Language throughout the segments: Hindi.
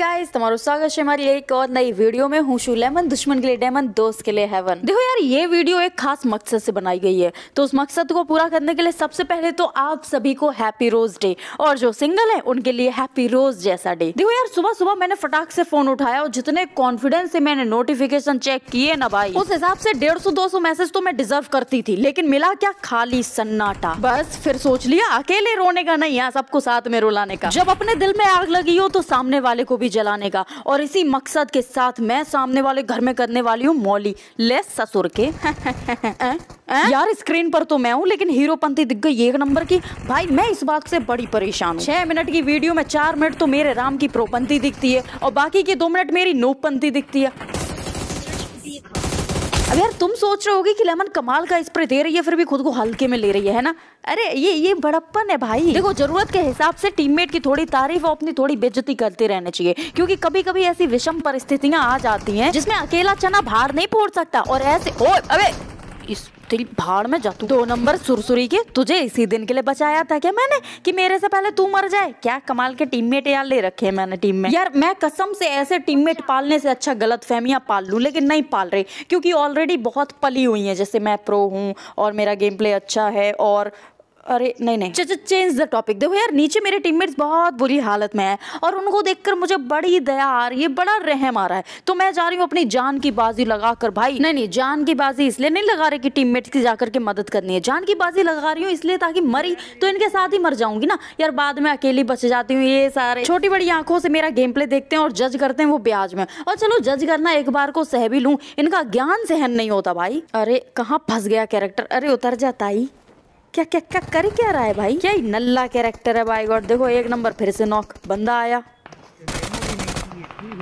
गाइस तुम्हारो स्वागत है हमारी एक और नई वीडियो में हूं शू लेमन दुश्मन के लिए डेमन दोस्त के लिए हेवन देखो यार ये वीडियो एक खास मकसद से बनाई गई है तो उस मकसद को पूरा करने के लिए सबसे पहले तो आप सभी को हैप्पी रोज डे और जो सिंगल है उनके लिए हैप्पी रोज जैसा डे देखो यार सुबह सुबह मैंने फटाक से फोन उठाया और जितने कॉन्फिडेंस से मैंने नोटिफिकेशन चेक किए ना भाई उस हिसाब से डेढ़ सौ दो सौ मैसेज तो मैं डिजर्व करती थी लेकिन मिला क्या खाली सन्नाटा बस फिर सोच लिया अकेले रोने का नहीं यहाँ सबको साथ में रुलाने का जब अपने दिल में आग लगी हो तो सामने वाले को भी जलाने का और इसी मकसद के साथ मैं सामने वाले घर में करने वाली हूँ मौली ले ससुर के यार स्क्रीन पर तो मैं हूँ लेकिन हीरो पंथी दिख गई एक नंबर की भाई मैं इस बात से बड़ी परेशान हूँ छह मिनट की वीडियो में चार मिनट तो मेरे राम की प्रोपंथी दिखती है और बाकी के दो मिनट मेरी नोपंथी दिखती है अब यार तुम सोच रहे होगी कि लेमन कमाल का स्प्रे दे रही है फिर भी खुद को हल्के में ले रही है ना अरे ये ये बड़प्पन है भाई देखो जरूरत के हिसाब से टीममेट की थोड़ी तारीफ और अपनी थोड़ी बेजती करते रहना चाहिए क्योंकि कभी कभी ऐसी विषम परिस्थितियां आ जाती है जिसमे अकेला चना भार नहीं फोड़ सकता और ऐसे ओ अबे इस तेरी भाड़ में जा दो नंबर सुरसुरी की तुझे इसी दिन के लिए बचाया था क्या मैंने कि मेरे से पहले तू मर जाए क्या कमाल के टीममेट यार ले रखे हैं मैंने टीम में यार मैं कसम से ऐसे टीममेट पालने से अच्छा गलत फहमियाँ पाल लू लेकिन नहीं पाल रही क्योंकि ऑलरेडी बहुत पली हुई है जैसे मैं प्रो हूँ और मेरा गेम प्ले अच्छा है और अरे नहीं नहीं चेंज द टॉपिक देखो यार नीचे मेरे टीममेट्स बहुत बुरी हालत में है और उनको देखकर मुझे बड़ी दया आ रही है बड़ा रहम आ रहा है तो मैं जा रही हूँ अपनी जान की बाजी लगा कर भाई नहीं नहीं जान की बाजी इसलिए नहीं लगा रही कि टीममेट्स की जाकर के मदद करनी है जान की बाजी लगा रही हूँ इसलिए ताकि मरी तो इनके साथ ही मर जाऊंगी ना यार बाद में अकेली बच जाती हूँ ये सारे छोटी बड़ी आंखों से मेरा गेम प्ले देखते हैं और जज करते हैं वो ब्याज में और चलो जज करना एक बार को सह भी लू इनका ज्ञान सहन नहीं होता भाई अरे कहाँ फंस गया कैरेक्टर अरे उतर जाता ही क्या क्या क्या कर क्या रहा है भाई क्या नल्ला कैरेक्टर है भाई गॉड देखो एक नंबर फिर से नॉक बंदा आया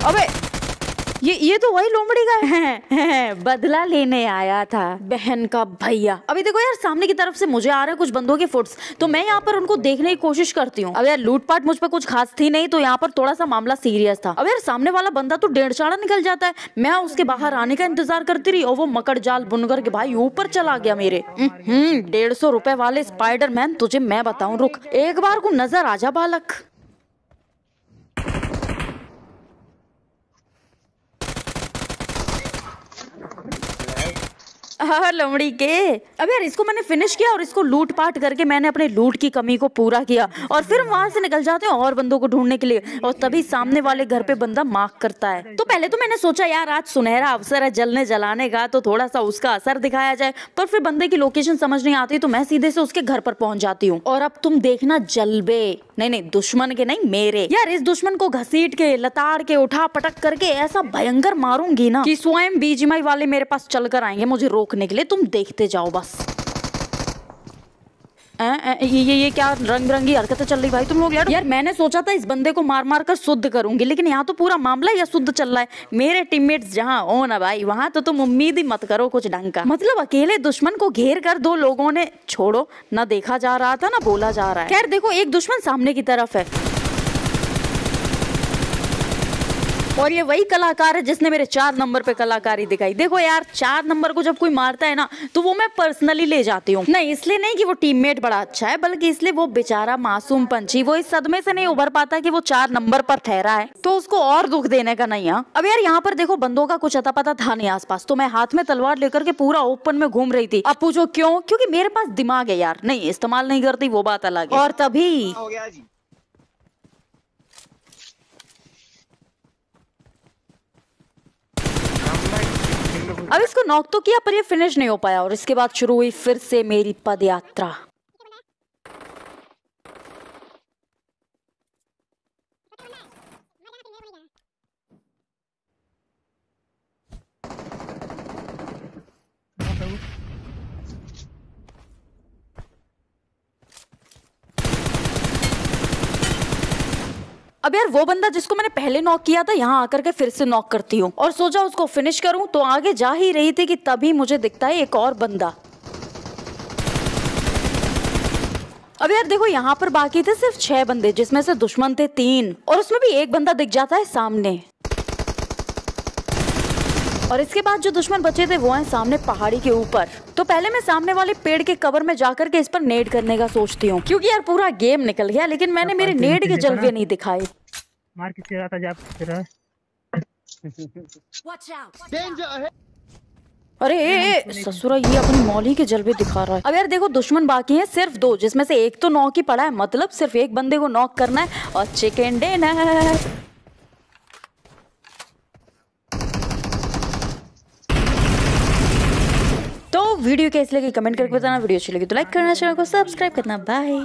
अबे ये ये तो वही लोमड़ी का है, बदला लेने आया था बहन का भैया अभी देखो यार सामने की तरफ से मुझे आ रहा है कुछ बंदों के फुट्स तो मैं यहाँ पर उनको देखने की कोशिश करती हूँ अब यार लूटपाट मुझ पर कुछ खास थी नहीं तो यहाँ पर थोड़ा सा मामला सीरियस था अब यार सामने वाला बंदा तो डेढ़ चाड़ा निकल जाता है मैं उसके बाहर आने का इंतजार करती रही और वो मकड़ जाल बुनकर के भाई ऊपर चला गया मेरे हम्म, डेढ़ सौ रुपए वाले स्पाइडर मैन तुझे मैं बताऊँ रुख एक बार को नजर आ जा बालक हाँ लोमड़ी के अब यार इसको मैंने फिनिश किया और इसको लूट पाट करके मैंने अपने लूट की कमी को पूरा किया और फिर वहाँ से निकल जाते हैं और बंदों को ढूंढने के लिए और तभी सामने वाले घर पे बंदा मार्क करता है तो पहले तो मैंने सोचा यार आज सुनहरा अवसर है जलने जलाने का तो थोड़ा सा उसका असर दिखाया जाए पर फिर बंदे की लोकेशन समझ नहीं आती तो मैं सीधे से उसके घर पर पहुंच जाती हूँ और अब तुम देखना जलबे नहीं नहीं दुश्मन के नहीं मेरे यार इस दुश्मन को घसीट के लताड़ के उठा पटक करके ऐसा भयंकर मारूंगी ना कि स्वयं बीजीमाई वाले मेरे पास चल कर आएंगे मुझे रोक रोकने के लिए तुम देखते जाओ बस आ, आ, ये ये ये क्या रंग बिरंगी हरकतें चल रही भाई तुम लोग यार यार मैंने सोचा था इस बंदे को मार मार कर शुद्ध करूंगी लेकिन यहाँ तो पूरा मामला या शुद्ध चल रहा है मेरे टीममेट्स जहाँ हो ना भाई वहाँ तो तुम उम्मीद ही मत करो कुछ ढंग का मतलब अकेले दुश्मन को घेर कर दो लोगों ने छोड़ो ना देखा जा रहा था ना बोला जा रहा है यार देखो एक दुश्मन सामने की तरफ है और ये वही कलाकार है जिसने मेरे चार नंबर पे कलाकारी दिखाई देखो यार चार नंबर को जब कोई मारता है ना तो वो मैं पर्सनली ले जाती हूँ नहीं इसलिए नहीं कि वो टीममेट बड़ा अच्छा है बल्कि इसलिए वो बेचारा मासूम पंछी वो इस सदमे से नहीं उभर पाता कि वो चार नंबर पर ठहरा है तो उसको और दुख देने का नहीं है अब यार यहाँ पर देखो बंदों का कुछ अता पता था नहीं आस तो मैं हाथ में तलवार लेकर के पूरा ओपन में घूम रही थी अब पूछो क्यों क्योंकि मेरे पास दिमाग है यार नहीं इस्तेमाल नहीं करती वो बात अलग है और तभी अब इसको नॉक तो किया पर ये फिनिश नहीं हो पाया और इसके बाद शुरू हुई फिर से मेरी पद यात्रा अब यार वो बंदा जिसको मैंने पहले नॉक किया था यहाँ आकर के फिर से नॉक करती हूँ और सोचा उसको फिनिश करूँ तो आगे जा ही रही थी कि तभी मुझे दिखता है एक और बंदा अब यार देखो यहाँ पर बाकी थे सिर्फ छह बंदे जिसमें से दुश्मन थे तीन और उसमें भी एक बंदा दिख जाता है सामने और इसके बाद जो दुश्मन बचे थे वो हैं सामने पहाड़ी के ऊपर तो पहले मैं सामने वाले पेड़ के कवर में जाकर के इस पर नेट करने का सोचती हूँ क्योंकि यार पूरा गेम निकल गया लेकिन मैंने तो मेरे नेट के भी नहीं दिखाए अरे ससुरा ये अपनी मौली के जलवे दिखा रहा है अब यार देखो दुश्मन बाकी हैं सिर्फ दो जिसमें से एक तो नॉक ही पड़ा है मतलब सिर्फ एक बंदे को नॉक करना है और चिकन डिनर वीडियो कैसी लगी कमेंट करके बताना वीडियो अच्छी लगी तो लाइक करना चैनल को सब्सक्राइब करना बाय